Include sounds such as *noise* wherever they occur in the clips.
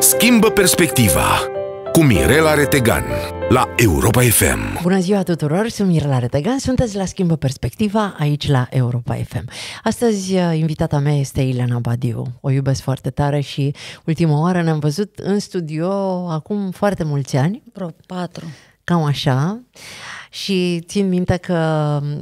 Schimbă perspectiva cu Mirela Retegan la Europa FM. Bună ziua tuturor, sunt Mirela Retegan, sunteți la Schimbă Perspectiva aici la Europa FM. Astăzi uh, invitata mea este Ileana Badiu, o iubesc foarte tare și ultima oară ne-am văzut în studio acum foarte mulți ani. Vreo patru. Cam așa. Și țin minte că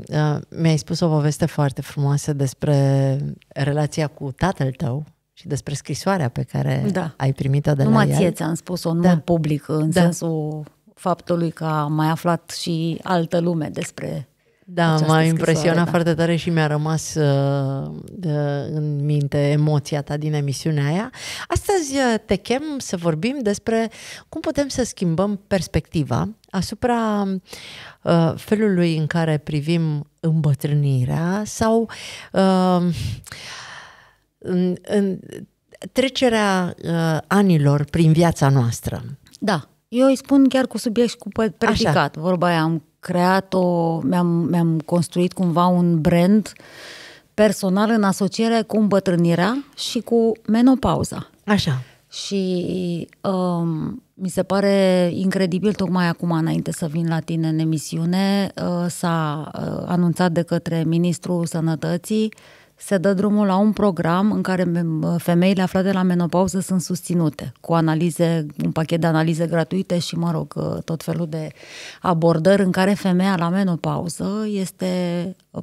uh, mi-ai spus o poveste foarte frumoasă despre relația cu tatăl tău, și despre scrisoarea pe care da. ai primit-o de Numai la ție ți-am spus-o, nu da. public, în da. sensul faptului că a mai aflat și altă lume despre da, m-a impresionat da. foarte tare și mi-a rămas uh, uh, în minte emoția ta din emisiunea aia. Astăzi uh, te chem să vorbim despre cum putem să schimbăm perspectiva asupra uh, felului în care privim îmbătrânirea sau uh, în, în trecerea uh, anilor prin viața noastră. Da, eu îi spun chiar cu subiect și cu predicat. Așa. Vorba aia, am creat o, mi-am, mi-am construit cumva un brand personal în asociere cu îmbătrânirea și cu menopauza. Așa. Și um, mi se pare incredibil, tocmai acum, înainte să vin la tine în emisiune, uh, s-a uh, anunțat de către Ministrul Sănătății uh, se dă drumul la un program în care femeile aflate la menopauză sunt susținute cu analize, un pachet de analize gratuite și, mă rog, tot felul de abordări în care femeia la menopauză este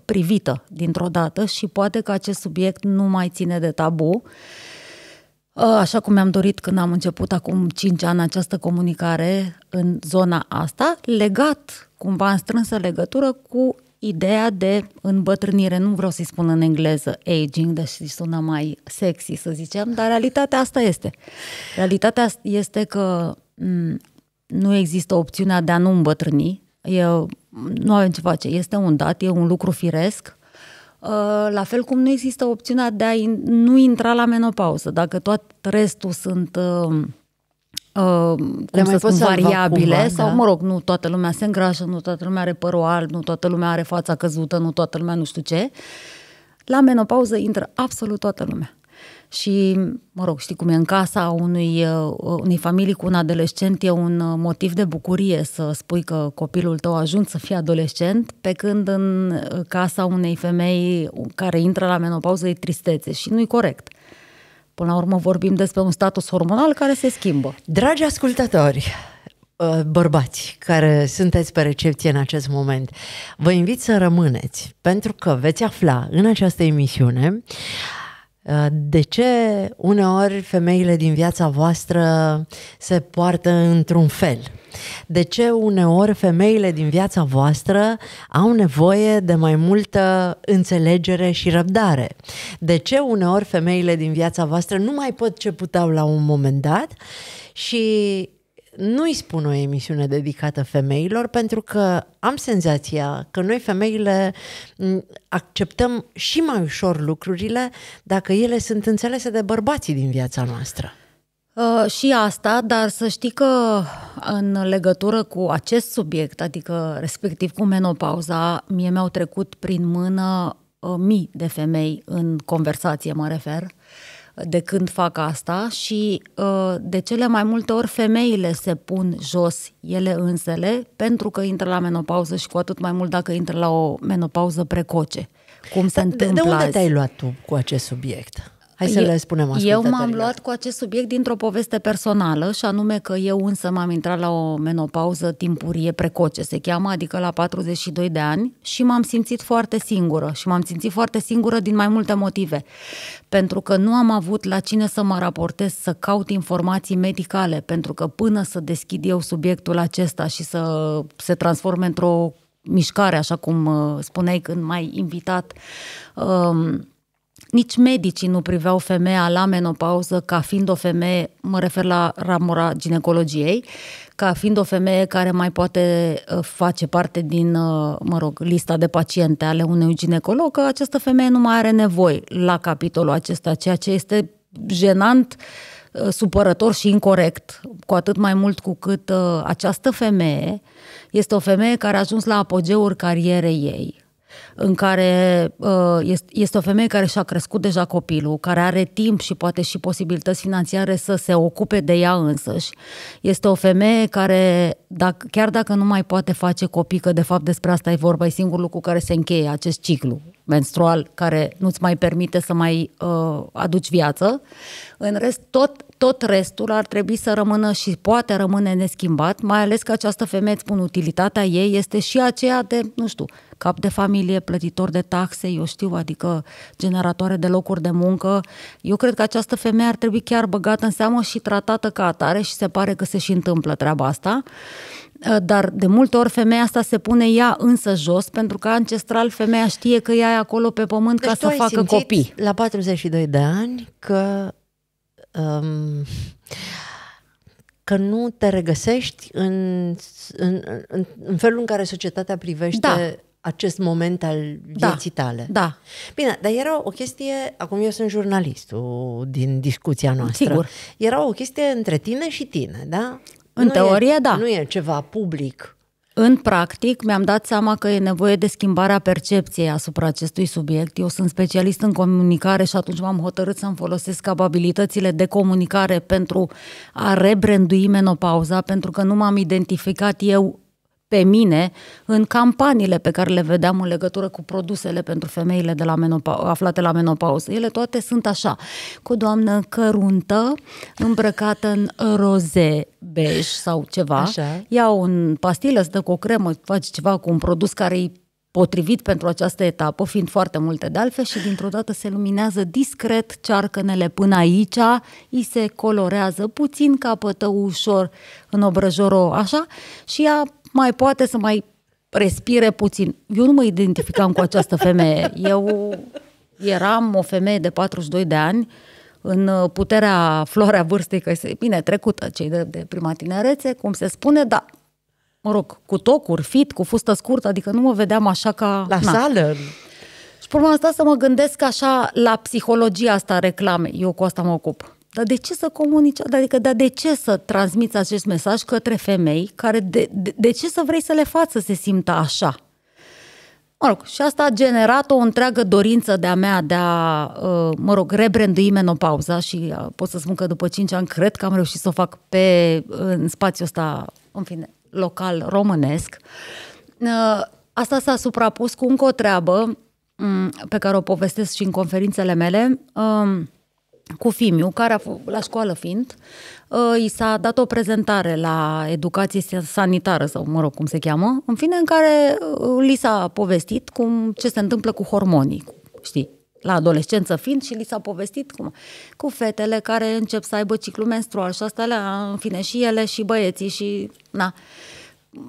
privită dintr-o dată și poate că acest subiect nu mai ține de tabu. Așa cum mi-am dorit când am început acum 5 ani această comunicare în zona asta, legat cumva în strânsă legătură cu ideea de îmbătrânire, nu vreau să-i spun în engleză aging, deși sună mai sexy să zicem, dar realitatea asta este. Realitatea este că nu există opțiunea de a nu îmbătrâni, e, nu avem ce face, este un dat, e un lucru firesc, ă, la fel cum nu există opțiunea de a nu intra la menopauză, dacă tot restul sunt ă, uh, cum să spun, variabile cumva, da. sau, da? mă rog, nu toată lumea se îngrașă, nu toată lumea are părul alb, nu toată lumea are fața căzută, nu toată lumea nu știu ce. La menopauză intră absolut toată lumea. Și, mă rog, știi cum e în casa unui, uh, unei familii cu un adolescent, e un uh, motiv de bucurie să spui că copilul tău a ajuns să fie adolescent, pe când în uh, casa unei femei care intră la menopauză e tristețe și nu-i corect. Până la urmă vorbim despre un status hormonal care se schimbă. Dragi ascultători, uh, bărbați care sunteți pe recepție în acest moment, vă invit să rămâneți, pentru că veți afla în această emisiune Uh, de ce uneori femeile din viața voastră se poartă într-un fel? De ce uneori femeile din viața voastră au nevoie de mai multă înțelegere și răbdare? De ce uneori femeile din viața voastră nu mai pot ce puteau la un moment dat și nu-i spun o emisiune dedicată femeilor pentru că am senzația că noi femeile acceptăm și mai ușor lucrurile dacă ele sunt înțelese de bărbații din viața noastră. Uh, și asta, dar să știi că în legătură cu acest subiect, adică respectiv cu menopauza, mie mi-au trecut prin mână uh, mii de femei în conversație, mă refer, uh, de când fac asta și ă, de cele mai multe ori femeile se pun jos ele însele pentru că intră la menopauză și cu atât mai mult dacă intră la o menopauză precoce. Cum se întâmplă De unde azi? te-ai luat tu cu acest subiect? Hai să eu, le spunem Eu m-am luat cu acest subiect dintr-o poveste personală și anume că eu însă m-am intrat la o menopauză timpurie precoce, se cheamă, adică la 42 de ani și m-am simțit foarte singură și m-am simțit foarte singură din mai multe motive. Pentru că nu am avut la cine să mă raportez, să caut informații medicale, pentru că până să deschid eu subiectul acesta și să se transforme într-o mișcare, așa cum uh, spuneai când m-ai invitat, um, nici medicii nu priveau femeia la menopauză ca fiind o femeie, mă refer la ramura ginecologiei, ca fiind o femeie care mai poate uh, face parte din, uh, mă rog, lista de paciente ale unui ginecolog, că această femeie nu mai are nevoie la capitolul acesta, ceea ce este jenant uh, supărător și incorrect, cu atât mai mult cu cât această femeie este o femeie care a ajuns la apogeul carierei ei, în care uh, este o femeie care și-a crescut deja copilul, care are timp și poate și posibilități financiare să se ocupe de ea însăși. Este o femeie care, dacă, chiar dacă nu mai poate face copii, că de fapt despre asta e vorba, e singurul lucru care se încheie acest ciclu menstrual care nu-ți mai permite să mai uh, aduci viață. În rest, tot tot restul ar trebui să rămână și poate rămâne neschimbat, mai ales că această femeie, îți spun, utilitatea ei este și aceea de, nu știu, cap de familie, plătitor de taxe, eu știu, adică generatoare de locuri de muncă. Eu cred că această femeie ar trebui chiar băgată în seamă și tratată ca atare și se pare că se și întâmplă treaba asta uh, dar de multe ori femeia asta se pune ea însă jos, pentru că ancestral femeia știe că ea e acolo pe pământ deci ca să facă copii. La 42 de ani că um, că nu te regăsești în, în, în, în felul în care societatea privește da. acest moment al da. vieții da. tale. Da. Bine, dar era o chestie, acum eu sunt jurnalistul din discuția noastră. Sigur. Era o chestie între tine și tine, da? În nu teorie, e, da. Nu e ceva public în practic, mi-am dat seama că e nevoie de schimbarea percepției asupra acestui subiect. Eu sunt specialist în comunicare și atunci m-am hotărât să-mi folosesc capabilitățile de comunicare pentru a rebrandui menopauza, pentru că nu m-am identificat eu pe mine în campaniile pe care le vedeam în legătură cu produsele pentru femeile de la menopau aflate la menopauză. Ele toate sunt așa, cu o doamnă căruntă, îmbrăcată în roze bej sau ceva, așa. ia un pastilă, stă cu o cremă, face ceva cu un produs care îi potrivit pentru această etapă, fiind foarte multe de altfel și dintr-o dată se luminează discret cearcănele până aici, îi se colorează puțin, capătă ușor în obrăjorul așa și ea mai poate să mai respire puțin. Eu nu mă identificam cu această femeie. Eu eram o femeie de 42 de ani, în puterea floarea vârstei, că este bine trecută cei de, de prima tinerețe, cum se spune, da. mă rog, cu tocuri, fit, cu fustă scurtă, adică nu mă vedeam așa ca... La na. sală? Și pe urmă am stat să mă gândesc așa la psihologia asta reclame. Eu cu asta mă ocup. Dar de ce să comunici, adică dar de ce să transmiți acest mesaj către femei care de, de, de ce să vrei să le faci să se simtă așa? Mă rog, și asta a generat o întreagă dorință de-a mea de a, ă, mă rog, rebrandui menopauza și ă, pot să spun că după 5 ani cred că am reușit să o fac pe, în spațiul ăsta, în fine, local românesc. Ă, asta s-a suprapus cu încă o treabă pe care o povestesc și în conferințele mele cu Fimiu, care a f- la școală fiind, uh, i s-a dat o prezentare la educație sanitară, sau mă rog cum se cheamă, în fine, în care uh, li s-a povestit cum, ce se întâmplă cu hormonii, știi, la adolescență fiind și li s-a povestit cum, cu fetele care încep să aibă ciclu menstrual și astea, în fine, și ele și băieții și, na. Uh,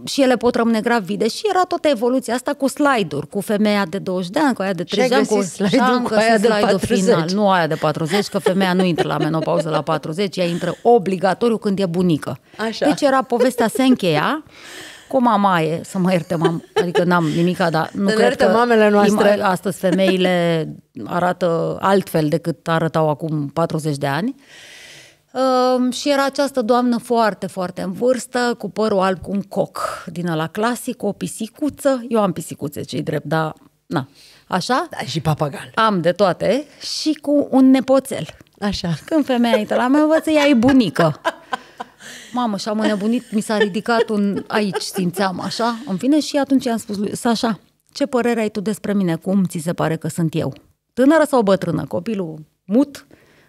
și ele pot rămâne gravide și era toată evoluția asta cu slide-uri, cu femeia de 20 de ani, cu aia de 30 de ani, cu, slide am cu aia de 40. Final, nu aia de 40, că femeia nu intră la menopauză la 40, ea intră obligatoriu când e bunică. Așa. Deci era povestea, se încheia cu e, să mă ierte mam, adică n-am nimica, dar nu de cred că mamele noastre. astăzi femeile arată altfel decât arătau acum 40 de ani. Ehm, și era această doamnă foarte, foarte în vârstă, cu părul alb cu un coc din ăla clasic, o pisicuță. Eu am pisicuțe, cei drept, dar na, așa? Da, și papagal. Am de toate și cu un nepoțel. Așa. Când femeia e la mea, învață, ea e bunică. Mamă, și-am înnebunit, mi s-a ridicat un... Aici simțeam așa, în fine, și atunci i-am spus lui așa. ce părere ai tu despre mine? Cum ți se pare că sunt eu? Tânără sau bătrână? Copilul mut?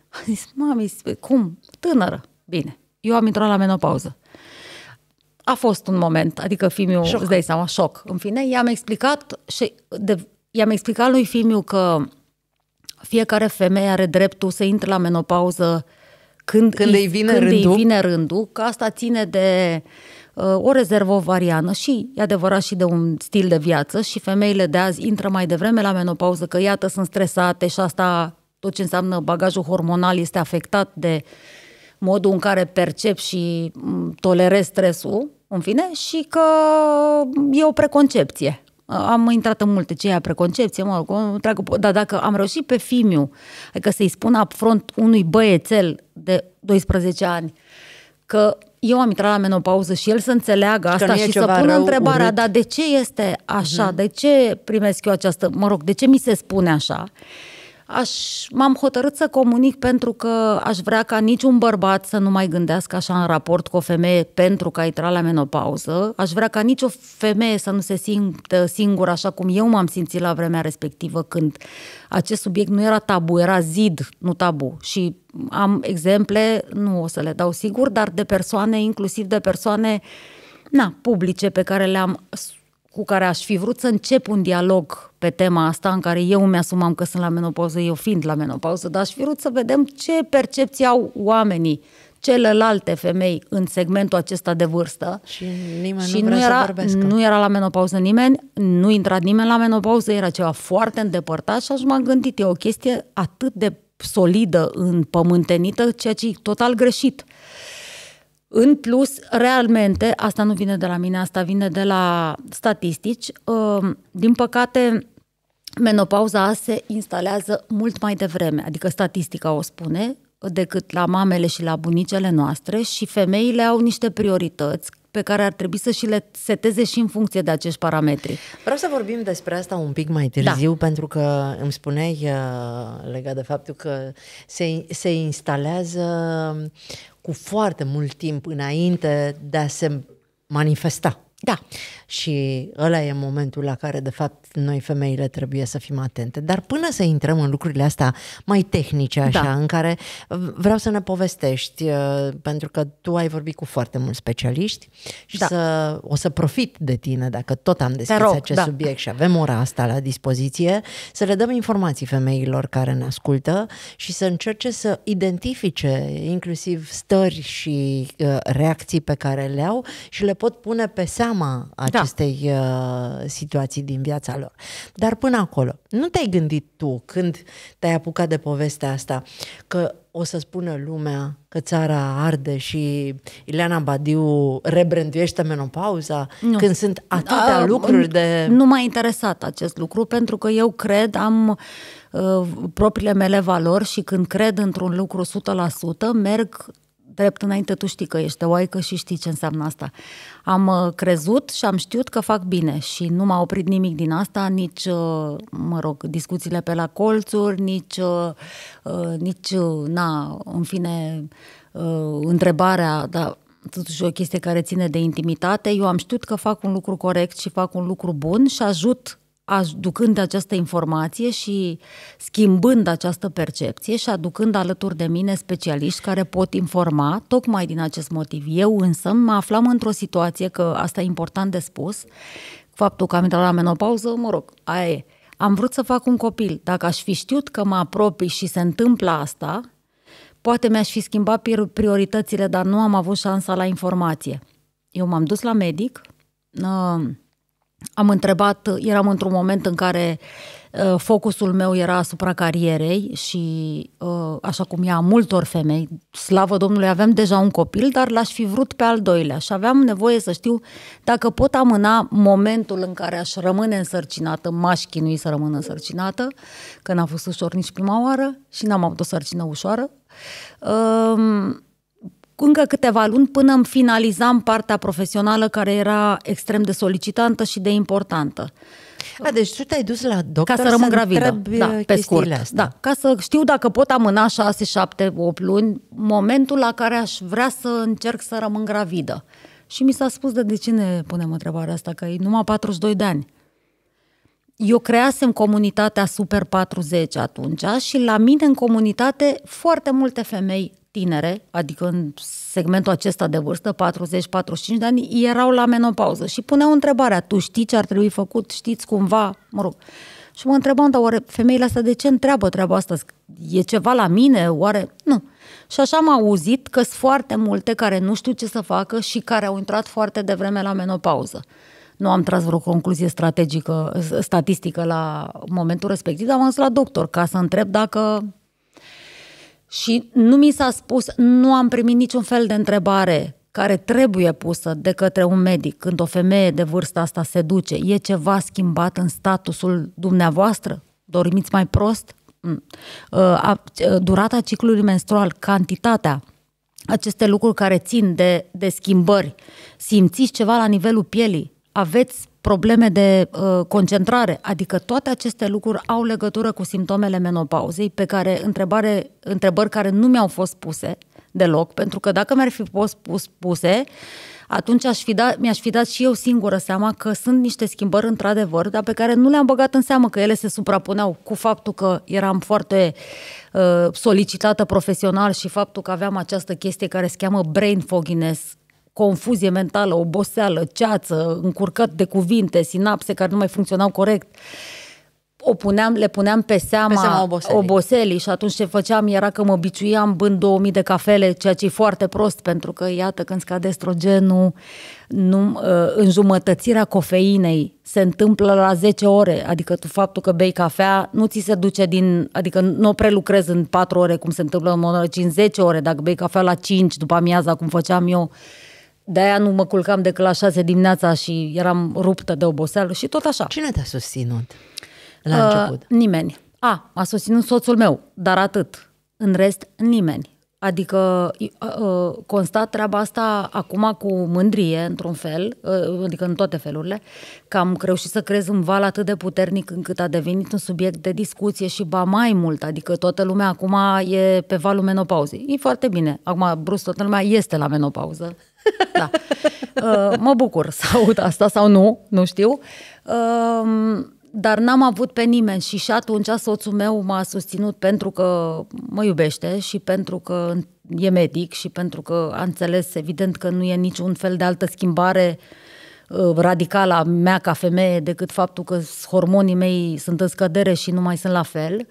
A zis, mami, cum? tânără. Bine, eu am intrat la menopauză. A fost un moment, adică fimiu, șoc. îți dai seama, șoc. În fine, i-am explicat și de, i-am explicat lui fimiu că fiecare femeie are dreptul să intre la menopauză când, când îi, îi, vine, când rândul. îi vine rândul, că asta ține de uh, o rezervă ovariană și, e adevărat, și de un stil de viață și femeile de azi intră mai devreme la menopauză, că iată, sunt stresate și asta, tot ce înseamnă bagajul hormonal este afectat de uh, modul în care percep și mm, tolerez stresul, în fine, și că e o preconcepție. Am intrat în multe ce preconcepție, mă rog, treacă, dar dacă am reușit pe Fimiu, adică să-i spun upfront unui băiețel de 12 ani că eu am intrat la menopauză și el să înțeleagă asta și să pună rău, întrebarea, urât. dar de ce este așa, uh-huh. de ce primesc eu această, mă rog, de ce mi se spune așa? Uh, aș, m-am hotărât să comunic pentru că aș vrea ca niciun bărbat să nu mai gândească așa în raport cu o femeie pentru că a intrat la menopauză. Aș vrea ca nicio femeie să nu se simtă singură așa cum eu m-am simțit la vremea respectivă când acest subiect nu era tabu, era zid, nu tabu. Și am exemple, nu o să le dau sigur, dar de persoane, inclusiv de persoane na, publice pe care le-am cu care aș fi vrut să încep un dialog pe tema asta, în care eu mi-asumam că sunt la menopauză, eu fiind la menopauză, dar aș fi vrut să vedem ce percepții au oamenii celelalte femei în segmentul acesta de vârstă. Și nimeni și nu, nu era, nu era la menopauză nimeni, nu intra nimeni la menopauză, era ceva foarte îndepărtat și așa m-am gândit, e o chestie atât de solidă, împământenită, ceea ce e total greșit. În plus, realmente, asta nu vine de la mine, asta vine de la statistici. Uh, din păcate, menopauza se instalează mult mai devreme, adică statistica o spune, decât la mamele și la bunicele noastre și femeile au niște priorități pe care ar trebui să și le seteze și în funcție de acești parametri. Vreau să vorbim despre asta un pic mai târziu, da. pentru că îmi spuneai uh, legat de faptul că se, se instalează cu foarte mult timp înainte de a se manifesta. Da. Și ăla e momentul la care, de fapt, noi femeile trebuie să fim atente. Dar până să intrăm în lucrurile astea mai tehnice, așa, da. în care vreau să ne povestești, uh, pentru că tu ai vorbit cu foarte mulți specialiști și da. să, o să profit de tine dacă tot am deschis rog, acest da. subiect și avem ora asta la dispoziție, să le dăm informații femeilor care ne ascultă și să încerce să identifice inclusiv stări și uh, reacții pe care le au și le pot pune pe seama da. acestei da. situații din viața lor. Dar până acolo, nu te-ai gândit tu când te-ai apucat de povestea asta că o să spună lumea că țara arde și Ileana Badiu rebranduiește menopauza, nu. când sunt atâtea A, da, lucruri de... Nu m-a interesat acest lucru, pentru că eu cred, am uh, propriile mele valori și când cred într-un lucru 100%, merg drept înainte tu știi că ești oaică și știi ce înseamnă asta. Am uh, crezut și am știut că fac bine și nu m-a oprit nimic din asta, nici, uh, mă rog, discuțiile pe la colțuri, nici, uh, nici na, în fine, întrebarea, dar totuși o chestie care ține de intimitate. Eu am știut că fac un lucru corect și fac un lucru bun și ajut aducând această informație și schimbând această percepție și aducând alături de mine specialiști care pot informa, tocmai din acest motiv. Eu însă mă aflam într-o situație, că asta e important de spus, faptul că am intrat la menopauză, mă rog, aia e. Am vrut să fac un copil. Dacă aș fi știut că mă apropii și se întâmplă asta, poate mi-aș fi schimbat prioritățile, dar nu am avut șansa la informație. Eu m-am dus la medic, uh, am întrebat, eram într-un moment în care uh, focusul meu era asupra carierei și uh, așa cum ea multor femei, slavă Domnului, aveam deja un copil, dar l-aș fi vrut pe al doilea și aveam nevoie să știu dacă pot amâna momentul în care aș rămâne însărcinată, m-aș chinui să rămân însărcinată, că n-a fost ușor nici prima oară și n-am avut o sarcină ușoară. Uh, încă câteva luni până îmi finalizam partea profesională care era extrem de solicitantă și de importantă. A, deci tu te-ai dus la doctor ca să rămân să gravidă, da, uh, pe scurt. Da, astea. Da, ca să știu dacă pot amâna 6, 7, 8 luni momentul la care aș vrea să încerc să rămân gravidă. Și mi s-a spus de, de ce ne punem întrebarea asta, că e numai 42 de ani. Eu creasem comunitatea Super 40 atunci și la mine în comunitate foarte multe femei tinere, adică în segmentul acesta de vârstă, 40-45 de ani, erau la menopauză și puneau întrebarea, tu știi ce ar trebui făcut, știți cumva, mă rog. Și mă întrebam, dar oare femeile astea de ce întreabă treaba asta? E ceva la mine? Oare? Nu. Și așa am auzit că sunt foarte multe care nu știu ce să facă și care au intrat foarte devreme la menopauză. Nu am tras vreo concluzie strategică, statistică la momentul respectiv, dar am zis la doctor ca să întreb dacă și nu mi s-a spus, nu am primit niciun fel de întrebare care trebuie pusă de către un medic când o femeie de vârsta asta se duce. E ceva schimbat în statusul dumneavoastră? Dormiți mai prost? Mm. Uh, uh, durata ciclului menstrual, cantitatea, aceste lucruri care țin de, de schimbări, simțiți ceva la nivelul pielii, aveți probleme de uh, concentrare, adică toate aceste lucruri au legătură cu simptomele menopauzei, pe care întrebare, întrebări care nu mi-au fost puse deloc, pentru că dacă mi-ar fi fost pus, puse, atunci aș fi dat, mi-aș fi dat și eu singură seama că sunt niște schimbări într-adevăr, dar pe care nu le-am băgat în seamă, că ele se suprapuneau cu faptul că eram foarte uh, solicitată profesional și faptul că aveam această chestie care se cheamă brain fogginess, confuzie mentală, oboseală, ceață, încurcat de cuvinte, sinapse care nu mai funcționau corect o puneam, le puneam pe seama, pe seama oboselii. oboselii și atunci ce făceam era că mă obiciuiam bând 2000 de cafele, ceea ce e foarte prost pentru că, iată, când scade estrogenul, nu, uh, înjumătățirea cofeinei se întâmplă la 10 ore, adică tu faptul că bei cafea nu ți se duce din, adică nu o prelucrezi în 4 ore cum se întâmplă în mod, ci în 10 ore, dacă bei cafea la 5 după amiaza, cum făceam eu, de-aia nu mă culcam decât la 6 dimineața și eram ruptă de oboseală și tot așa. Cine te-a susținut la uh, început? Nimeni. A, a susținut soțul meu, dar atât. În rest, nimeni. Adică uh, uh, constat treaba asta acum cu mândrie, într-un fel, uh, adică în toate felurile, că am reușit să crez un val atât de puternic încât a devenit un subiect de discuție și ba mai mult, adică toată lumea acum e pe valul menopauzei. E foarte bine. Acum, brusc, toată lumea este la menopauză. *laughs* da. Uh, mă bucur să aud asta sau nu, nu știu. Um, dar n-am avut pe nimeni și și atunci soțul meu m-a susținut pentru că mă iubește și pentru că e medic și pentru că a înțeles evident că nu e niciun fel de altă schimbare uh, radicală a mea ca femeie decât faptul că hormonii mei sunt în scădere și nu mai sunt la fel.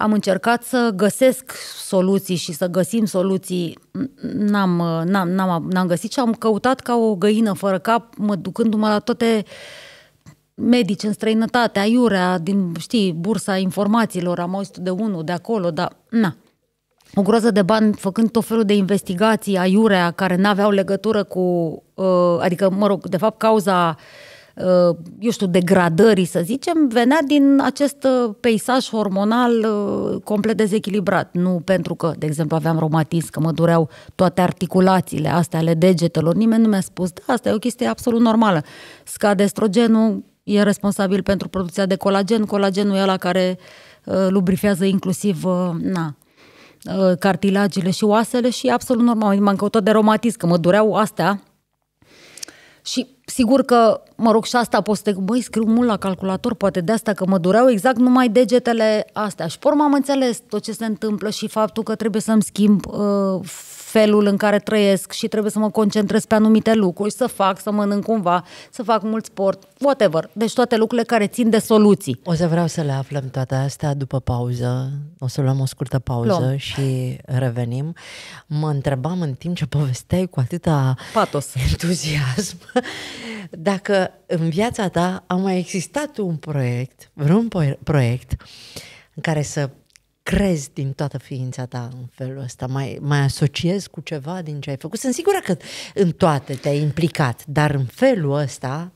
Am încercat să găsesc soluții și să găsim soluții. N-am, n-am, n-am, n-am găsit și am căutat ca o găină fără cap, mă ducându-mă la toate medici în străinătate, aiurea, din, știi, bursa informațiilor, am auzit de unul de acolo, dar na. O groază de bani făcând tot felul de investigații aiurea care n-aveau legătură cu, uh, adică, mă rog, de fapt, cauza Uh, eu știu, degradării, să zicem, venea din acest uh, peisaj hormonal uh, complet dezechilibrat. Nu pentru că, de exemplu, aveam romatism, că mă dureau toate articulațiile astea ale degetelor. Nimeni nu mi-a spus, da, asta e o chestie absolut normală. Scade estrogenul, e responsabil pentru producția de colagen. Colagenul e la care lubrifează inclusiv na, cartilagile și oasele și e absolut normal. M-am căutat de romatism, că mă dureau astea și sigur că, mă rog, și asta poți să te... Băi, scriu mult la calculator, poate de asta că mă dureau exact numai degetele astea. Și pe m am înțeles tot ce se întâmplă și faptul că trebuie să-mi schimb uh, felul în care trăiesc și trebuie să mă concentrez pe anumite lucruri, să fac, să mănânc cumva, să fac mult sport, whatever. Deci toate lucrurile care țin de soluții. O să vreau să le aflăm toate astea după pauză. O să luăm o scurtă pauză Lom. și revenim. Mă întrebam în timp ce povesteai cu atâta Patos. entuziasm dacă în viața ta a mai existat un proiect, vreun proiect în care să crezi din toată ființa ta în felul ăsta, mai, mai asociezi cu ceva din ce ai făcut. Sunt sigură că în toate te-ai implicat, dar în felul ăsta...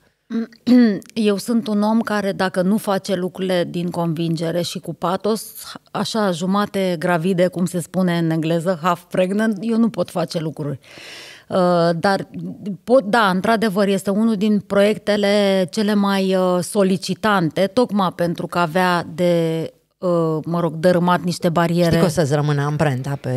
*clears throat* Eu sunt un om care dacă nu face lucrurile din convingere și cu patos, așa jumate gravide, cum se spune în engleză, half pregnant, eu nu pot face lucruri. Uh, dar pot, da, într-adevăr, este unul din proiectele cele mai uh, solicitante, tocmai pentru că avea de Uh, mă rog, dărâmat niște bariere. Știi că o să-ți rămână amprenta pe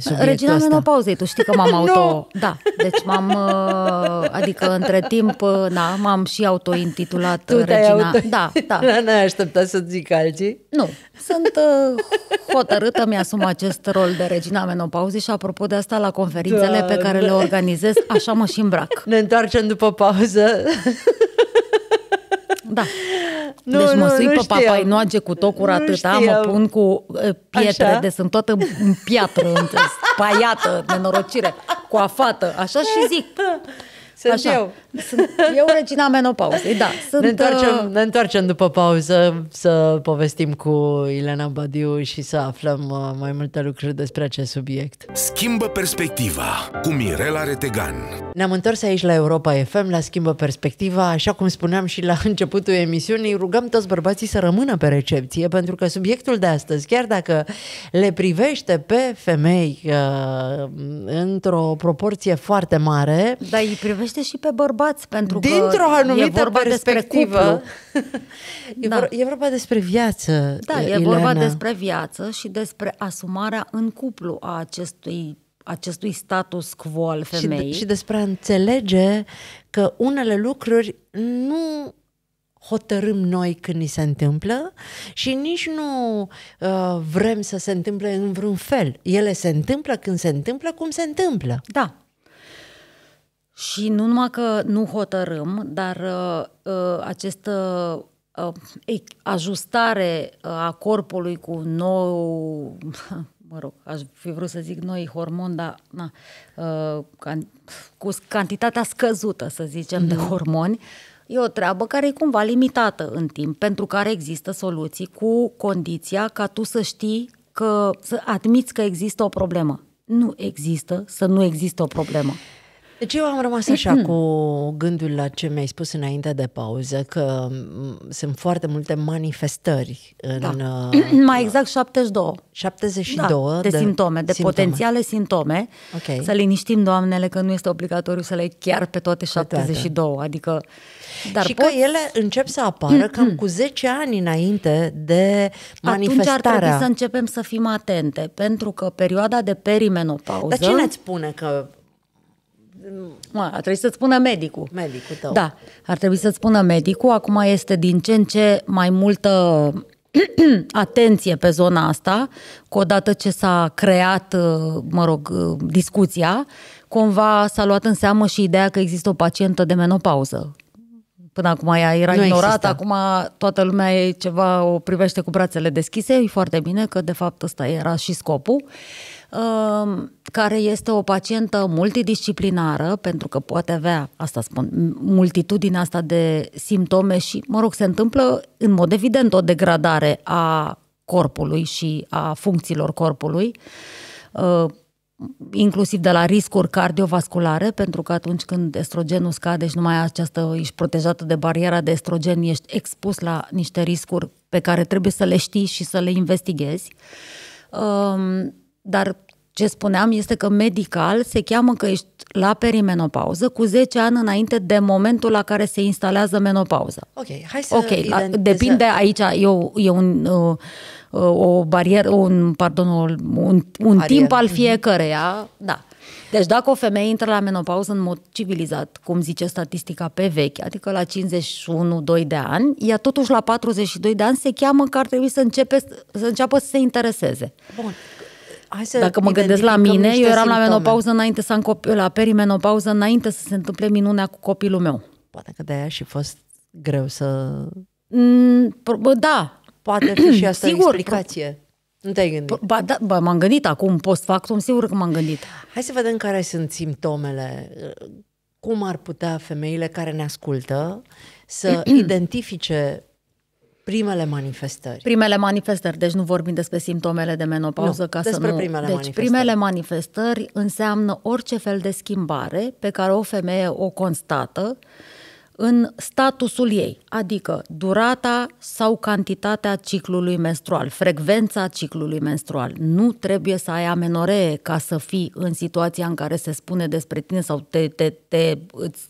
subiectul Regina ăsta. menopauzei, tu știi că m-am *laughs* auto... no. Da, deci m-am... Uh, adică între timp, da, m-am și autointitulat tu Regina. Auto... Da, da. *laughs* nu, ai așteptat să zic alții? Nu. Sunt hotărâtă, mi-asum acest rol de Regina menopauzei și apropo de asta, la conferințele Doamne. pe care le organizez, așa mă și îmbrac. Ne întoarcem după pauză. *laughs* Da. Nu, deci mă nu, sui nu pe nu papainoage cu tocuri nu atâta, mă pun cu uh, pietre, Așa? de sunt tot în piatră, spaiată, nenorocire, coafată, așa și zic. Sunt Așa. eu. Sunt, eu regina menopauzei, da. Sunt, ne, întoarcem, uh, ne întoarcem după pauză să povestim cu Ilena Badiu și să aflăm uh, mai multe lucruri despre acest subiect. Schimbă perspectiva cu Mirela Retegan. Ne-am întors aici la Europa FM, la Schimbă perspectiva. Așa cum spuneam și la *laughs* începutul emisiunii, rugăm toți bărbații să rămână pe recepție, pentru că subiectul de astăzi, chiar dacă le privește pe femei uh, într-o proporție foarte mare... da, îi privește privește și pe bărbați, pentru Dintr-o că anumită *laughs* e vorba perspectivă. despre cuplu. da. e vorba despre viață, Da, e Ileana. vorba despre viață și despre asumarea în cuplu a acestui acestui status quo al femeii. Și, de, și despre a înțelege că unele lucruri nu hotărâm noi când ni se întâmplă și nici nu uh, vrem să se întâmple în vreun fel. Ele se întâmplă când se întâmplă cum se întâmplă. Da, și nu numai că nu hotărâm, dar uh, această uh, uh, uh ajustare uh, a corpului cu nou, *laughs* mă rog, aș fi vrut să zic noi hormon, dar na, uh, can, cu cantitatea scăzută, să zicem, mm de mhm. hormoni, e o treabă care e cumva limitată în timp, pentru care există soluții cu condiția ca tu să știi că, să admiți că există o problemă. Nu există să nu există o problemă. Deci eu am rămas așa cu gândul la ce mi-ai spus înainte de pauză, că mm, sunt foarte multe manifestări în... Da. Uh, *clears throat* Mai exact 72. 72 da, de, de simptome, de simptome. potențiale simptome. Okay. Să liniștim, doamnele, că nu este obligatoriu să le chiar pe toate 72, toate. adică... Dar și poți... că ele încep să apară cam cu 10 ani înainte de manifestarea. Atunci ar trebui să începem să fim atente, pentru că perioada de perimenopauză... Dar cine îți spune că mă, ar trebui să-ți spună medicul. Medicul tău. Da, ar trebui să-ți spună medicul. Acum este din ce în ce mai multă *clears throat* atenție pe zona asta, cu odată ce s-a creat, uh, mă rog, uh, discuția, cumva s-a luat în seamă și ideea că există o pacientă de menopauză. Până acum ea era nu ignorată, acum toată lumea e ceva, o privește cu brațele deschise, e foarte bine că de fapt ăsta era și scopul. Uh, Ehm, care este o pacientă multidisciplinară, pentru că poate avea, asta spun, multitudinea asta de simptome și, mă rog, se întâmplă în mod evident o degradare a corpului și a funcțiilor corpului, ehm, inclusiv de la riscuri cardiovasculare, pentru că atunci când estrogenul scade și nu mai ai această, ești protejată de bariera de estrogen, ești expus la niște riscuri pe care trebuie să le știi și să le investighezi. Ehm, dar ce spuneam este că medical se cheamă că ești la perimenopauză cu 10 ani înainte de momentul la care se instalează menopauza. Ok, hai să... Ok, la, depinde aici, e, o, e un... Uh, uh o barieră, un, pardon, un, un barieră. timp al mhm. fiecăreia, da. Deci dacă o femeie intră la menopauză în mod civilizat, cum zice statistica pe vechi, adică la 51-2 de ani, ea totuși la 42 de ani se cheamă că ar trebui să, începe, să înceapă să se intereseze. Bun. Hai să Dacă mă gândesc la mine, eu eram simptome. la menopauză înainte să am copil, la perimenopauză înainte să se întâmple minunea cu copilul meu. Poate că de-aia și fost greu să... Mm, da. Poate fi și *clears throat* asta Sigur, explicație. Nu te-ai gândit? Ba, da, ba, m-am gândit acum, post factum, sigur că m-am gândit. Hai să vedem care sunt simptomele. Cum ar putea femeile care ne ascultă să *clears throat* identifice Primele manifestări. Primele manifestări, deci nu vorbim despre simptomele de menopauză nu, ca despre să nu... primele deci manifestări. primele manifestări înseamnă orice fel de schimbare pe care o femeie o constată uh, în statusul ei, adică durata sau cantitatea ciclului menstrual, frecvența ciclului menstrual. Nu trebuie să ai amenoree ca să fii în situația în care se spune despre tine sau te, te, te, îți,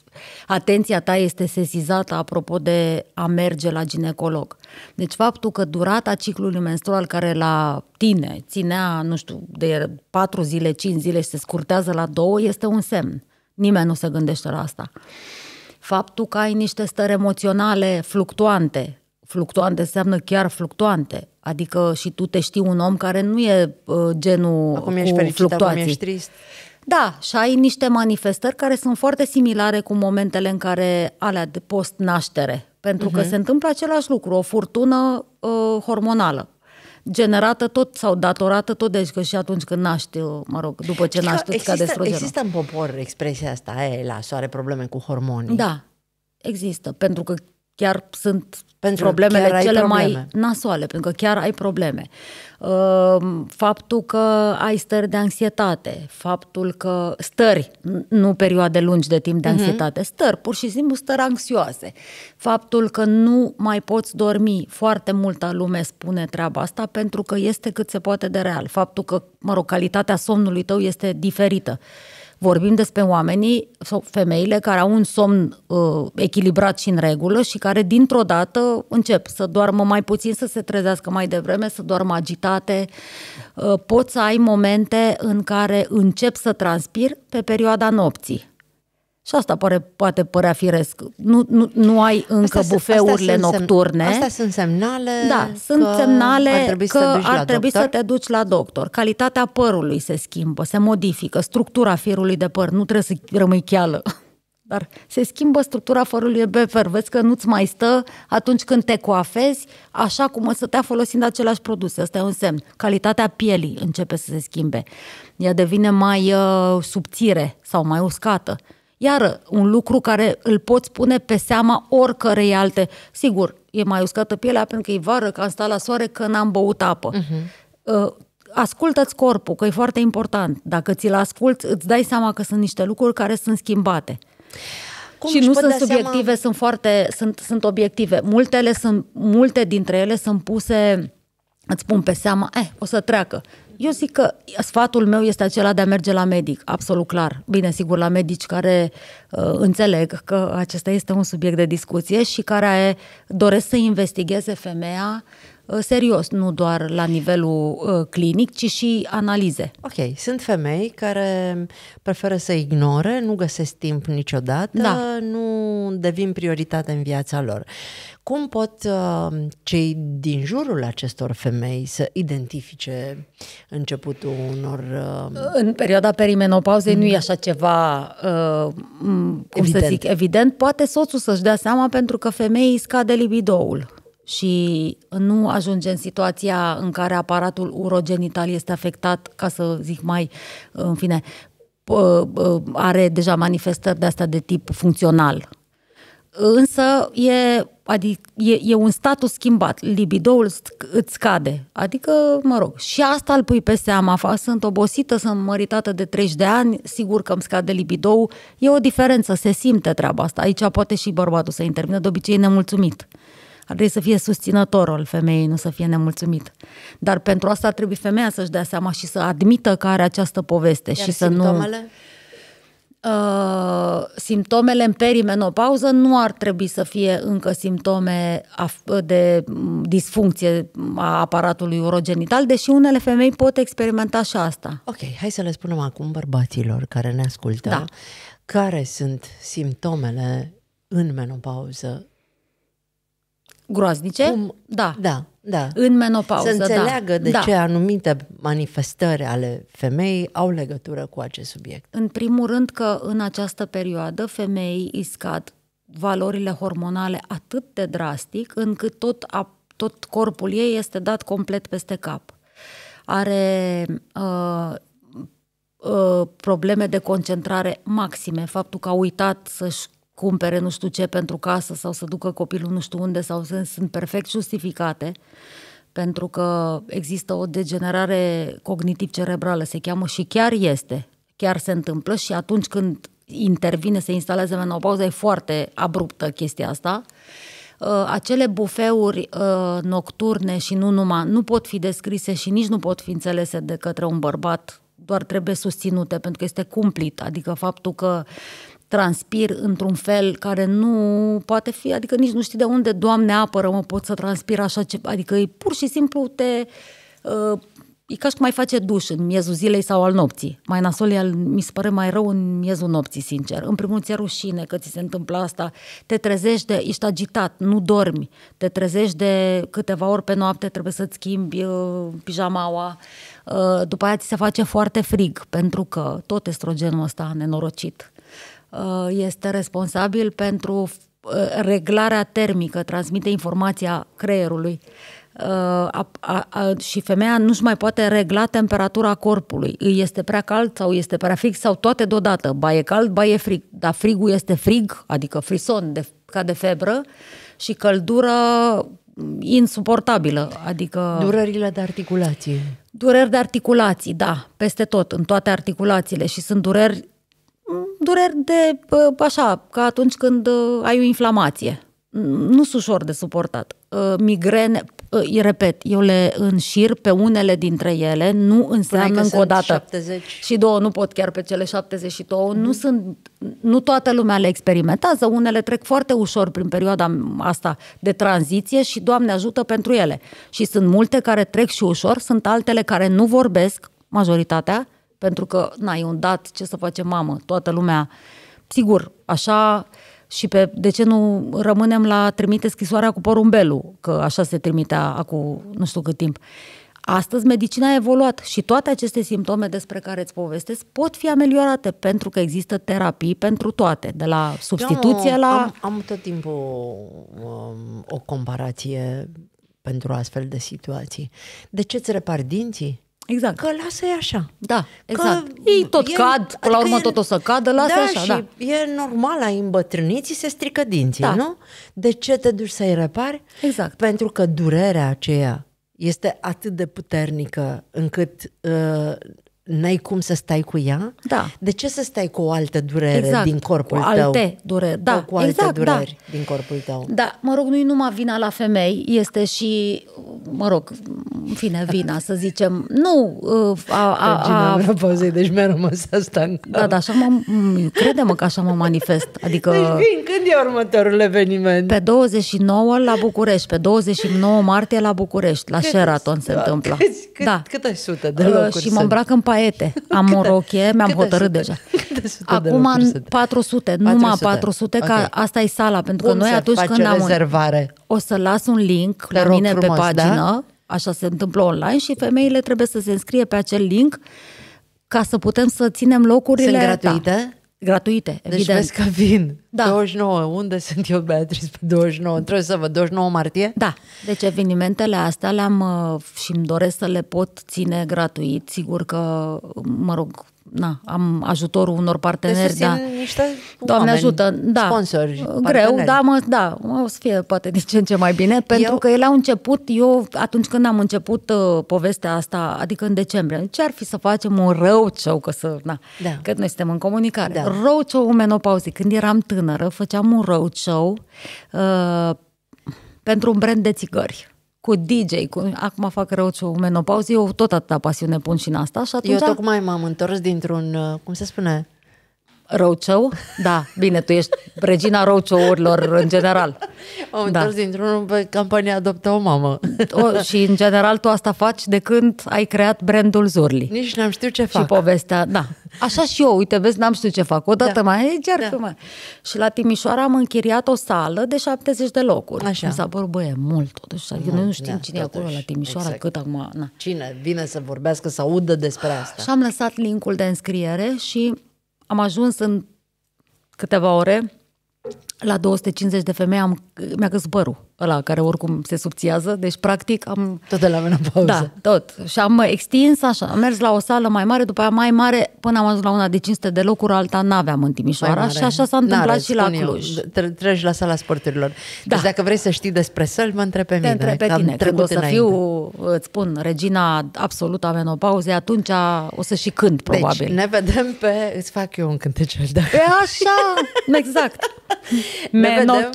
atenția ta este sesizată apropo de a merge la ginecolog. Deci faptul că durata ciclului menstrual care la tine ținea, nu știu, de 4 zile, 5 zile și se scurtează la 2 este un semn. Nimeni nu se gândește la asta faptul că ai niște stări emoționale fluctuante, fluctuante înseamnă chiar fluctuante. Adică și tu te știi un om care nu e uh, genul acum ești cu fericit, fluctuații. Acum ești trist. Da, și ai niște manifestări care sunt foarte similare cu momentele în care alea de post-naștere. Pentru uh-huh. că mhm. se întâmplă același lucru, o furtună uh, hormonală generată tot sau datorată tot, deci că și atunci când naști, mă rog, după ce naști, ca de estrogenul. Există în popor expresia asta, e, la soare probleme cu hormonii. Da, există, pentru că chiar sunt pentru problemele chiar cele probleme. mai nasoale, pentru că chiar ai probleme. Ă, faptul că ai stări de anxietate, faptul că stări, nu perioade lungi de timp de mhm. anxietate, uh-huh. stări, pur și simplu stări anxioase. Faptul că nu mai poți dormi, foarte multă lume spune treaba asta pentru că este cât se poate de real. Faptul că, mă rog, calitatea somnului tău este diferită. Uh, Vorbim despre oamenii sau femeile care au un somn uh, echilibrat și în regulă și care dintr-o dată încep să doarmă mai puțin, să se trezească mai devreme, să doarmă agitate. Uh, poți să ai momente în care încep să transpir pe perioada nopții și asta pare, poate părea firesc. Nu, nu, nu ai încă astea bufeurile astea nocturne. Semn, astea sunt semnale. Da, sunt că semnale ar trebui, că să, ar trebui doctor. să te duci la doctor. Calitatea părului se schimbă, se modifică, structura firului de păr. Nu trebuie să rămâi cheală. *laughs* Dar se schimbă structura fărului de păr. Vezi că nu-ți mai stă atunci când te coafezi, așa cum o te folosind aceleași produse. Asta e un semn. Calitatea pielii începe să se schimbe. Ea devine mai uh, subțire sau mai uscată iar un lucru care îl poți pune pe seama oricărei alte. Sigur, e mai uscată pielea pentru că e vară, că am stat la soare, că n-am băut apă. Uh-huh. Ascultă-ți corpul, că e foarte important. Dacă ți-l asculți, îți dai seama că sunt niște lucruri care sunt schimbate. Cum și nu sunt da subiective, seama... sunt foarte, sunt, sunt obiective. Multele sunt, multe dintre ele sunt puse, îți spun pe seama, eh, o să treacă. Eu zic că sfatul meu este acela de a merge la medic, absolut clar. Bine, sigur, la medici care uh, înțeleg că acesta este un subiect de discuție și care doresc să investigheze femeia, Uh, serios, nu doar la nivelul uh, clinic, ci și analize. Ok, sunt femei care preferă să ignore, nu găsesc timp niciodată, da. nu devin prioritate în viața lor. Cum pot uh, cei din jurul acestor femei să identifice începutul unor... În perioada perimenopauzei nu e așa ceva, cum evident. să zic, evident. Poate soțul să-și dea seama pentru că femeii scade libidoul și nu ajunge în situația în care aparatul urogenital este afectat, ca să zic mai, în fine, are deja manifestări de asta de tip funcțional. Însă e, adic, e, e un status schimbat, libidoul îți scade, adică, mă rog, și asta îl pui pe seama, sunt obosită, sunt măritată de 30 de ani, sigur că îmi scade libidoul, e o diferență, se simte treaba asta, aici poate și bărbatul să intervină, de obicei nemulțumit. mulțumit ar trebui să fie susținătorul femeii, nu să fie nemulțumit. Dar pentru asta trebuie femeia să-și dea seama și să admită că are această poveste Iar și simptomele? să nu... Uh, simptomele în perimenopauză nu ar trebui să fie încă simptome de disfuncție a aparatului urogenital, deși unele femei pot experimenta și asta. Ok, hai să le spunem acum bărbaților care ne ascultă da. care sunt simptomele în menopauză groaznice. Cum, da. Da, da. În menopauză, Să da. înțeleagă da. de da. ce anumite manifestări ale femeii au legătură cu acest subiect. În primul rând că în această perioadă femeii îi scad valorile hormonale atât de drastic încât tot, a, tot corpul ei este dat complet peste cap. Are uh, uh, probleme de concentrare maxime, faptul că a uitat să-și cumpere nu știu ce pentru casă sau să ducă copilul nu știu unde sau sunt, sunt perfect justificate pentru că există o degenerare cognitiv-cerebrală, se cheamă și chiar este, chiar se întâmplă și atunci când intervine, se instalează menopauza, e foarte abruptă chestia asta. Uh, acele bufeuri uh, nocturne și nu numai, nu pot fi descrise și nici nu pot fi înțelese de către un bărbat doar trebuie susținute, pentru că este cumplit, adică faptul că transpir într-un fel care nu poate fi, adică nici nu știi de unde, Doamne apără, mă pot să transpir așa, ce, adică e pur și simplu te... Uh, e ca și cum mai face duș în miezul zilei sau al nopții. Mai nasol e, mi se pare mai rău în miezul nopții, sincer. În primul ți-e rușine că ți se întâmplă asta, te trezești de, ești agitat, nu dormi, te trezești de câteva ori pe noapte, trebuie să-ți schimbi uh, pijamaua, uh, după aia ți se face foarte frig, pentru că tot estrogenul ăsta nenorocit Uh, este responsabil pentru uh, reglarea termică, transmite informația creierului. Uh, a, a, a, și femeia nu-și mai poate regla temperatura corpului. Îi este prea cald sau este prea frig sau toate deodată. Ba e cald, ba e frig. Dar frigul este frig, adică frison, de, ca de febră, și căldură insuportabilă, adică... Durerile de articulație. Dureri de articulații, da, peste tot, în toate articulațiile și sunt dureri dureri de, așa, ca atunci când ă, ai o inflamație. Nu sunt ușor de suportat. Ă, migrene, ă, repet, eu le înșir pe unele dintre ele, nu înseamnă încă o dată. 70. Și două, nu pot chiar pe cele 72, mm-hmm. nu mhm. sunt, nu toată lumea le experimentează, unele trec foarte ușor prin perioada asta de tranziție și Doamne ajută pentru ele. Și sunt multe care trec și ușor, sunt altele care nu vorbesc, majoritatea, pentru că, na, e un dat, ce să face mamă, toată lumea. Sigur, așa și pe de ce nu rămânem la trimite scrisoarea cu porumbelul, că așa se trimitea acum nu știu cât timp. Astăzi medicina a evoluat și toate aceste simptome despre care îți povestesc pot fi ameliorate pentru că există terapii pentru toate, de la substituție la... Am, am tot timpul um, o comparație pentru astfel de situații. De ce îți repar dinții? Exact. Că lasă e așa. Da, exact. Că Ei tot e, cad, adică la urmă e, tot o să cadă, lasă da, așa. Și da, e normal, ai îmbătrânit, se strică dinții, da. nu? De ce te duci să-i repari? Exact. Pentru că durerea aceea este atât de puternică încât uh, n-ai cum să stai cu ea? Da. De ce să stai cu o altă durere exact, din corpul cu alte tău? alte dureri, da. cu alte exact, da. dureri da. din corpul tău. Da, mă rog, nu e numai vina la femei, este și, mă rog, în fine, vina, să zicem. Nu, uh, a... a, a, a... Poze, deci mi-a rămas asta în Da, da, așa mă, crede că așa mă manifest. Adică... Deci vin când e următorul eveniment? Pe 29 la București, pe 29 martie la București, la cât, Sheraton se da, întâmplă. Cât, *laughs* cât, da. cât ai sută de uh, locuri? Uh, și mă îmbrac în paete. *laughs* Am o rochie, mi-am Cât hotărât deja. *laughs* Acum am 400, 400, numai 400, că okay. asta e sala, pentru Cum că noi atunci când am... rezervare? O să las un link Te la mine frumos, pe da? pagină, da? așa se întâmplă online și femeile trebuie să se înscrie pe acel link ca să putem să ținem locurile. Sunt gratuite? Da gratuite, deci evident. Deci vezi că vin. Da. 29. Unde sunt eu, Beatrice, pe 29? Trebuie să văd. 29 martie? Da. Deci evenimentele astea le-am uh, și îmi doresc să le pot ține gratuit. Sigur că, mă rog, na, am ajutorul unor parteneri. Da. niște Doamne oameni, ajută, da. Sponsori, Greu, da, mă, da, o să fie poate din ce în ce mai bine, pentru eu... că el au început, eu atunci când am început uh, povestea asta, adică în decembrie, ce ar fi să facem un show că să, na, da. că noi suntem în comunicare. Da. show menopauzii. Când eram tânără, făceam un show uh, pentru un brand de țigări cu DJ, cu, acum fac o menopauză, eu tot atâta pasiune pun și în asta și atunci... Eu tocmai m-am întors dintr-un, uh, cum se spune, Roadshow? Da, bine, tu ești regina roadshow-urilor în general. Am da. întors dintr-unul pe campania Adoptă o mamă. O, și în general tu asta faci de când ai creat brandul Zurli. Nici n-am știut ce fac. Și povestea, da. Așa și eu, uite, vezi, n-am știut ce fac. Odată da. mai, chiar da. mai. Și la Timișoara am închiriat o sală de 70 de locuri. Așa. Mi s-a părut, e mult totuși. Adică eu nu știu da, cine totuși. e acolo la Timișoara, exact. cât acum. Na. Cine vine să vorbească, să audă despre asta. Și am lăsat linkul de înscriere și am ajuns în câteva ore la 250 de femei, am, mi-a căzut părul ăla care oricum se subțiază, deci practic am... Tot de la pauză. Da, tot. Și am extins așa, am mers la o sală mai mare, după aia mai mare, până am ajuns la una de 500 de locuri, alta n-aveam în Timișoara și așa s-a întâmplat și la Cluj. treci la sala sporturilor. Deci da. Deci dacă vrei să știi despre săl, mă întreb pe mine. Te întreb pe tine, când o să înainte. fiu, îți spun, regina absolută a menopauzei, atunci o să și cânt deci, probabil. Deci, ne vedem pe... Îți fac eu un cântecel, da. E așa! exact! Menoce! Ne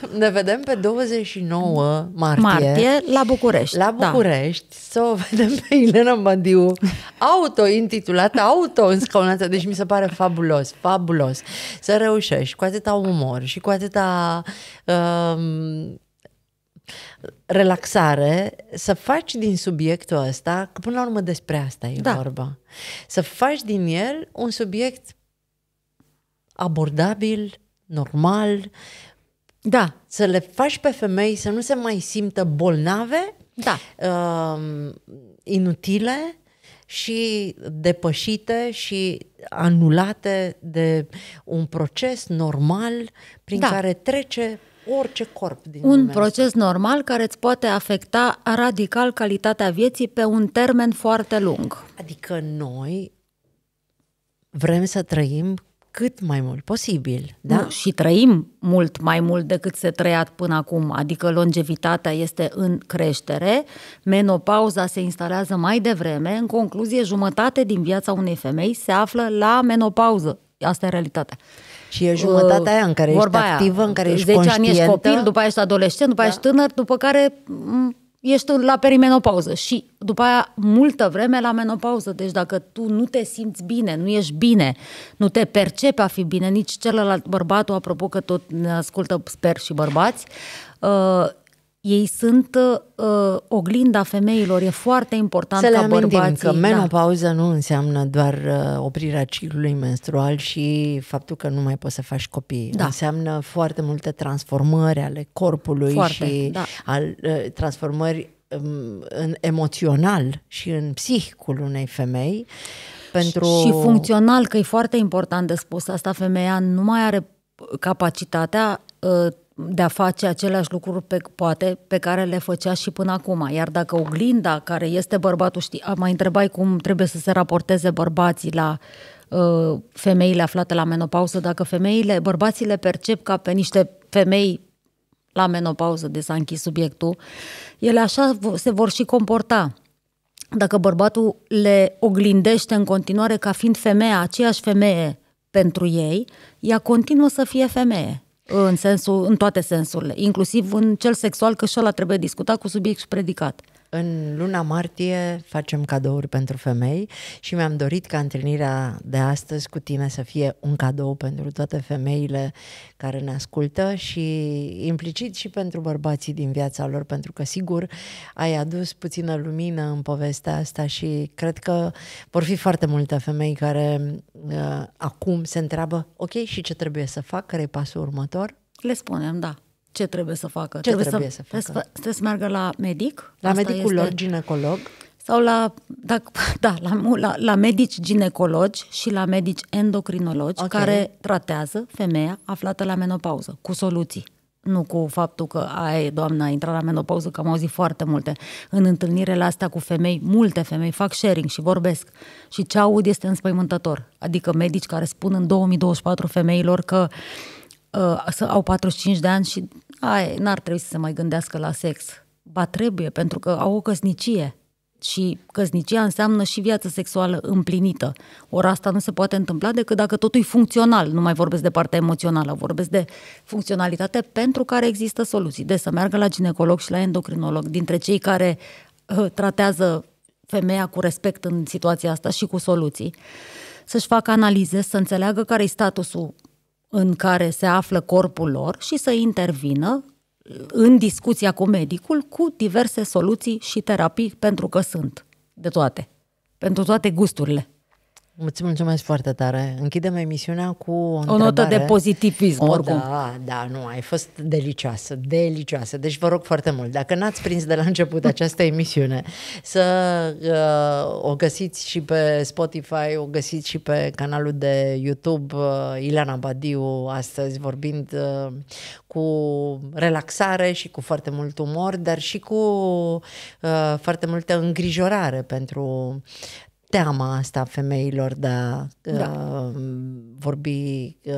vedem, ne vedem pe 20 29 martie, martie la București. La da. București da. să o vedem pe Elena Mandiu, auto-intitulată, auto-înscăunată. Deci mi se pare fabulos, fabulos să reușești cu atâta umor și cu atâta... Um, relaxare, să faci din subiectul ăsta, că până la urmă despre asta e da. vorba, să faci din el un subiect abordabil, normal, da. Să le faci pe femei să nu se mai simtă bolnave, da. uh, inutile și depășite și anulate de un proces normal prin da. care trece orice corp din Un proces asta. normal care îți poate afecta radical calitatea vieții pe un termen foarte lung. Adică noi vrem să trăim cât mai mult posibil. Da? Nu, și trăim mult mai mult decât se trăiat până acum, adică longevitatea este în creștere, menopauza se instalează mai devreme, în concluzie jumătate din viața unei femei se află la menopauză. Asta e realitatea. Și e jumătatea aia în care Vorba ești activă, aia, în care ești 10 conștientă. ani ești copil, da? după aia ești adolescent, după aia da. ești tânăr, după care ești la perimenopauză și după aia multă vreme la menopauză. Deci dacă tu nu te simți bine, nu ești bine, nu te percepi a fi bine, nici celălalt bărbat, apropo că tot ne ascultă sper și bărbați, uh, ei sunt uh, oglinda femeilor, e foarte important Să ca le bărbații... că da. menopauză da. nu înseamnă doar uh, oprirea ciclului menstrual și faptul că nu mai poți să faci copii. Da. Înseamnă foarte multe transformări ale corpului foarte, și da. al, uh, transformări um, în emoțional și în psihicul unei femei. Pentru... Și funcțional, că e foarte important de spus asta, femeia nu mai are capacitatea de a face aceleași lucruri pe, poate pe care le făcea și până acum. Iar dacă oglinda care este bărbatul, știi, mai întrebai cum trebuie să se raporteze bărbații la uh, femeile aflate la menopauză, dacă femeile, bărbații le percep ca pe niște femei la menopauză, de s-a închis subiectul, ele așa se vor și comporta. Dacă bărbatul le oglindește în continuare ca fiind femeia, aceeași femeie pentru ei, ea continuă să fie femeie în, sensul, în toate sensurile, inclusiv în cel sexual, că și ăla trebuie discutat cu subiect și predicat. În luna martie facem cadouri pentru femei și mi-am dorit ca întâlnirea de astăzi cu tine să fie un cadou pentru toate femeile care ne ascultă și implicit și pentru bărbații din viața lor, pentru că sigur ai adus puțină lumină în povestea asta și cred că vor fi foarte multe femei care uh, acum se întreabă, ok, și ce trebuie să fac, care e pasul următor? Le spunem, da ce trebuie să facă? Ce trebuie, trebuie să, să facă? Trebuie să, trebuie să meargă la medic? La Asta medicul este... lor, ginecolog? Sau la, da, *laughs* da, la, la, la medici ginecologi și la medici endocrinologi okay. care tratează femeia aflată la menopauză cu soluții nu cu faptul că, ai, doamna, a intrat la menopauză, că am auzit foarte multe. În întâlnirile astea cu femei, multe femei fac sharing și vorbesc. Și ce aud este înspăimântător. Adică medici care spun în 2024 femeilor că uh, uh, au 45 de ani și ai, n-ar trebui să se mai gândească la sex. Ba trebuie, pentru că au o căsnicie și căsnicia înseamnă și viață sexuală împlinită. Ori asta nu se poate întâmpla decât dacă totul e funcțional, nu mai vorbesc de partea emoțională, vorbesc de funcționalitate pentru care există soluții. De să meargă la ginecolog și la endocrinolog, dintre cei care uh, tratează femeia cu respect în situația asta și cu soluții, să-și facă analize, să înțeleagă care e statusul în care se află corpul lor și să intervină în discuția cu medicul cu diverse soluții și terapii pentru că sunt de toate, pentru toate gusturile. Îți mulțumesc foarte tare. Închidem emisiunea cu o, o notă de pozitivism, o, oricum. Da, da, nu, ai fost delicioasă, delicioasă. Deci vă rog foarte mult, dacă n-ați prins de la început această emisiune, să uh, o găsiți și pe Spotify, o găsiți și pe canalul de YouTube uh, Ilana Badiu, astăzi vorbind uh, cu relaxare și cu foarte mult umor, dar și cu uh, foarte multă îngrijorare pentru teama asta femeilor de a da. uh, vorbi uh,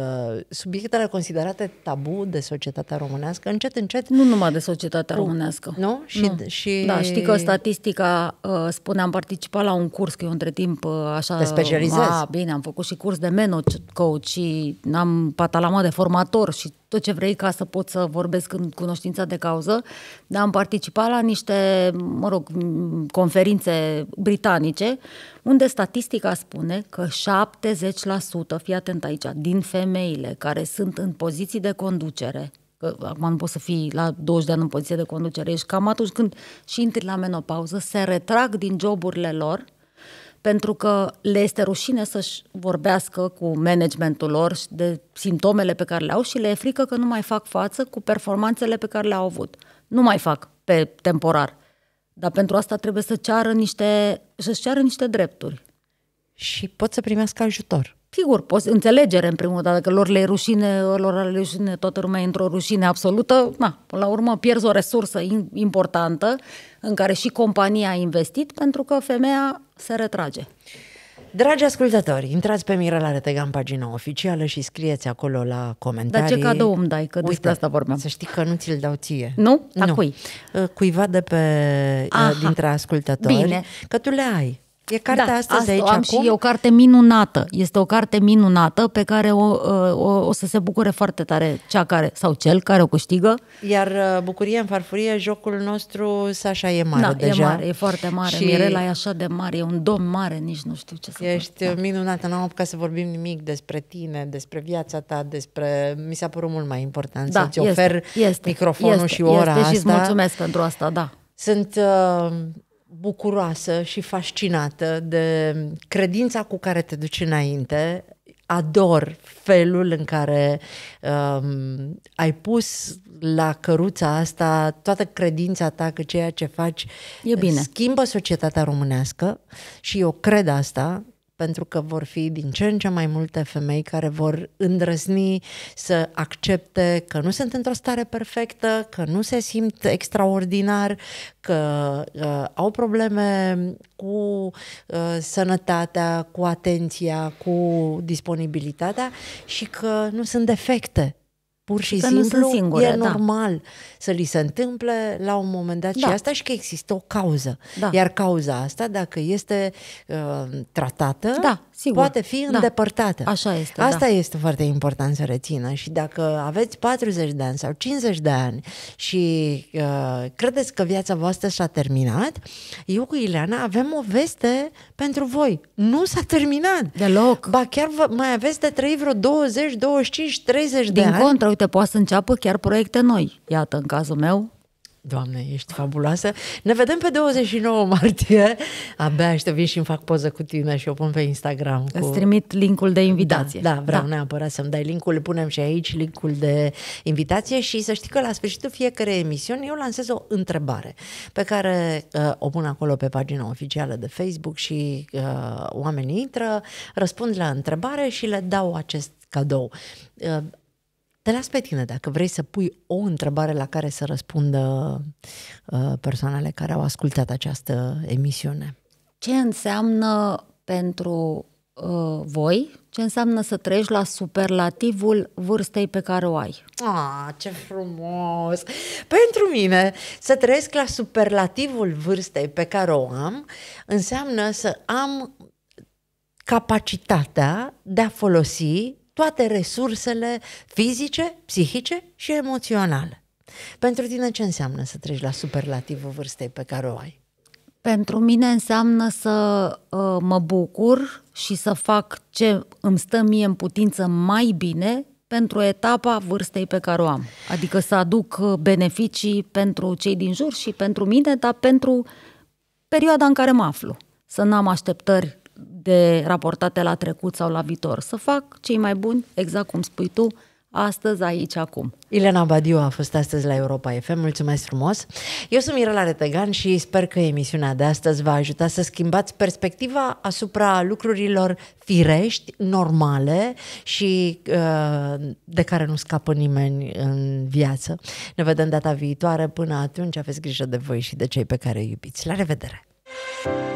subiectele considerate tabu de societatea românească, încet, încet... Nu numai de societatea românească. Nu? Și, nu. și... Da, știi că statistica uh, spune, am participat la un curs, că eu între timp uh, așa... Te specializez. A, bine, am făcut și curs de manage coach și am patalamat de formator și tot ce vrei ca să pot să vorbesc în cunoștința de cauză, dar am participat la niște, mă rog, conferințe britanice, unde statistica spune că 70%, fii atent aici, din femeile care sunt în poziții de conducere, că acum nu poți să fii la 20 de ani în poziție de conducere, ești cam atunci când și intri la menopauză, se retrag din joburile lor pentru că le este rușine să-și vorbească cu managementul lor de simptomele pe care le au și le e frică că nu mai fac față cu performanțele pe care le-au avut. Nu mai fac pe temporar. Dar pentru asta trebuie să ceară niște, să-și ceară niște drepturi. Și pot să primească ajutor. Sigur, poți înțelegere în primul dată, că lor le rușine, lor le rușine, toată lumea e într-o rușine absolută, na, până la urmă pierzi o resursă importantă în care și compania a investit pentru că femeia se retrage. Dragi ascultători, intrați pe Mirela Retega în pagina oficială și scrieți acolo la comentarii. Dar ce cadou îmi dai, că Uite, despre asta vorbeam. Să știi că nu ți-l dau ție. Nu? Dar nu. cui? Cuiva de pe, Aha. dintre ascultători. Bine. Că tu le ai. E cartea da, astăzi asta, aici am acum. și e o carte minunată. Este o carte minunată pe care o, o, o să se bucure foarte tare cea care sau cel care o câștigă. Iar uh, bucurie în farfurie, jocul nostru, Sasha, e mare da, deja. e mare, e foarte mare. Și... Mirela e așa de mare, e un domn mare, nici nu știu ce să Ești fac. Da. Uh, minunată, n-am apucat să vorbim nimic despre tine, despre viața ta, despre... Mi s-a părut mult mai important da, să-ți este, ofer este, microfonul este, și ora este, asta. Și mulțumesc pentru asta, da. Sunt... Uh bucuroasă și fascinată de credința cu care te duci înainte. Ador felul în care um, ai pus la căruța asta toată credința ta că ceea ce faci e bine. schimbă societatea românească și eu cred asta pentru că vor fi din ce în ce mai multe femei care vor îndrăzni să accepte că nu sunt într-o stare perfectă, că nu se simt extraordinar, că uh, au probleme cu uh, sănătatea, cu atenția, cu disponibilitatea și că nu sunt defecte pur și că simplu nu singure, e da. normal să li se întâmple la un moment dat da. și asta și că există o cauză. Da. Iar cauza asta, dacă este uh, tratată, da, sigur. poate fi da. îndepărtată. Așa este. Asta da. este foarte important să rețină și dacă aveți 40 de ani sau 50 de ani și uh, credeți că viața voastră s-a terminat, eu cu Ileana avem o veste pentru voi. Nu s-a terminat. Deloc. Ba chiar mai aveți de trăit vreo 20, 25, 30 Din de ani. Contră, uite, poate să înceapă chiar proiecte noi. Iată, în cazul meu, Doamne, ești fabuloasă. Ne vedem pe 29 martie. Abia aștept vin și îmi fac poză cu tine și o pun pe Instagram. Cu... Îți trimit linkul de da, invitație. Da, da vreau da. neapărat să-mi dai linkul. Punem și aici linkul de invitație și să știi că la sfârșitul fiecare emisiuni eu lansez o întrebare pe care uh, o pun acolo pe pagina oficială de Facebook și uh, oamenii intră, răspund la întrebare și le dau acest cadou. Uh, te las pe tine dacă vrei să pui o întrebare la care să răspundă uh, persoanele care au ascultat această emisiune. Ce înseamnă pentru uh, voi, ce înseamnă să treci la superlativul vârstei pe care o ai? Ah, ce frumos! Pentru mine, să trăiesc la superlativul vârstei pe care o am, înseamnă să am capacitatea de a folosi toate resursele fizice, psihice și emoționale. Pentru tine ce înseamnă să treci la superlativul vârstei pe care o ai? Pentru mine înseamnă să uh, mă bucur și să fac ce îmi stă mie în putință mai bine pentru etapa vârstei pe care o am. Adică să aduc uh, beneficii pentru cei din jur și pentru mine, dar pentru perioada în care mă aflu. Să n-am așteptări de raportate la trecut sau la viitor. Să fac cei mai buni, exact cum spui tu, astăzi, aici, acum. Ilena Badiu a fost astăzi la Europa FM, mulțumesc frumos! Eu sunt Mirela Retegan și sper că emisiunea de astăzi va ajuta să schimbați perspectiva asupra lucrurilor firești, normale și uh, de care nu scapă nimeni în viață. Ne vedem data viitoare, până atunci aveți grijă de voi și de cei pe care îi iubiți. La revedere!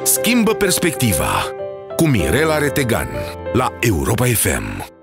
Schimbă perspectiva! cu Mirela Retegan la Europa FM.